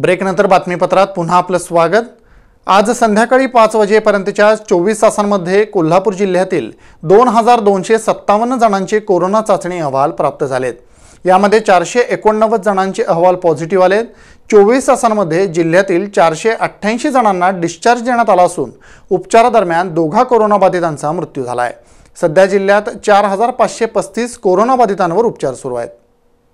ब्रेकनंतर बातमीपत्रात पुन्हा आपलं स्वागत आज संध्याकाळी पाच वाजेपर्यंतच्या चोवीस तासांमध्ये कोल्हापूर जिल्ह्यातील दोन हजार दोनशे सत्तावन्न जणांचे कोरोना चाचणी अहवाल प्राप्त झालेत यामध्ये चारशे एकोणनव्वद जणांचे अहवाल पॉझिटिव्ह आले चोवीस तासांमध्ये जिल्ह्यातील चारशे अठ्ठ्याऐंशी जणांना डिस्चार्ज देण्यात आला असून उपचारादरम्यान दोघा कोरोनाबाधितांचा मृत्यू झाला आहे सध्या जिल्ह्यात चार हजार पाचशे पस्तीस कोरोनाबाधितांवर उपचार सुरू आहेत